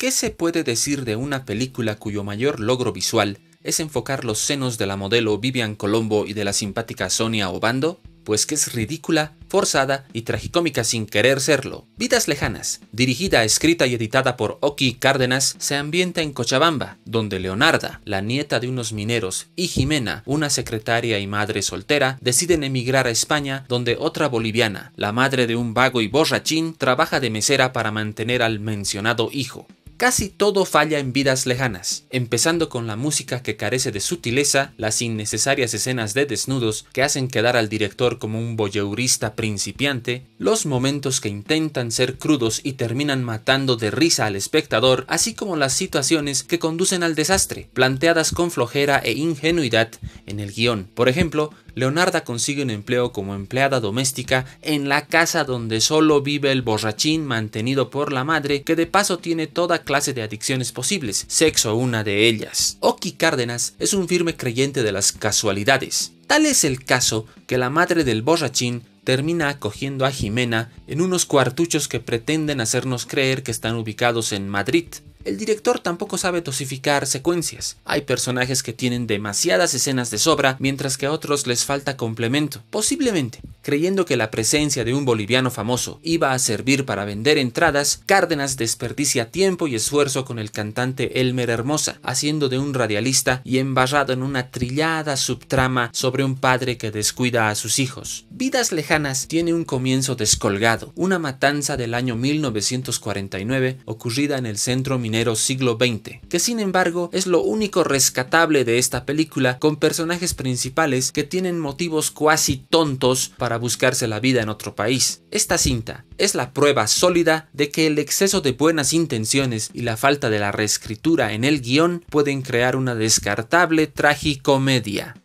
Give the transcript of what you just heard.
¿Qué se puede decir de una película cuyo mayor logro visual es enfocar los senos de la modelo Vivian Colombo y de la simpática Sonia Obando? Pues que es ridícula, forzada y tragicómica sin querer serlo. Vidas Lejanas, dirigida, escrita y editada por Oki Cárdenas, se ambienta en Cochabamba, donde Leonarda, la nieta de unos mineros, y Jimena, una secretaria y madre soltera, deciden emigrar a España, donde otra boliviana, la madre de un vago y borrachín, trabaja de mesera para mantener al mencionado hijo. Casi todo falla en vidas lejanas, empezando con la música que carece de sutileza, las innecesarias escenas de desnudos que hacen quedar al director como un voyeurista principiante, los momentos que intentan ser crudos y terminan matando de risa al espectador, así como las situaciones que conducen al desastre, planteadas con flojera e ingenuidad en el guión. Por ejemplo, Leonarda consigue un empleo como empleada doméstica en la casa donde solo vive el borrachín mantenido por la madre, que de paso tiene toda clase de adicciones posibles, sexo una de ellas. Oki Cárdenas es un firme creyente de las casualidades. Tal es el caso que la madre del borrachín termina acogiendo a Jimena en unos cuartuchos que pretenden hacernos creer que están ubicados en Madrid, el director tampoco sabe dosificar secuencias. Hay personajes que tienen demasiadas escenas de sobra, mientras que a otros les falta complemento. Posiblemente, creyendo que la presencia de un boliviano famoso iba a servir para vender entradas, Cárdenas desperdicia tiempo y esfuerzo con el cantante Elmer Hermosa, haciendo de un radialista y embarrado en una trillada subtrama sobre un padre que descuida a sus hijos. Vidas Lejanas tiene un comienzo descolgado, una matanza del año 1949 ocurrida en el centro minero siglo XX, que sin embargo es lo único rescatable de esta película con personajes principales que tienen motivos cuasi tontos para buscarse la vida en otro país. Esta cinta es la prueba sólida de que el exceso de buenas intenciones y la falta de la reescritura en el guión pueden crear una descartable tragicomedia.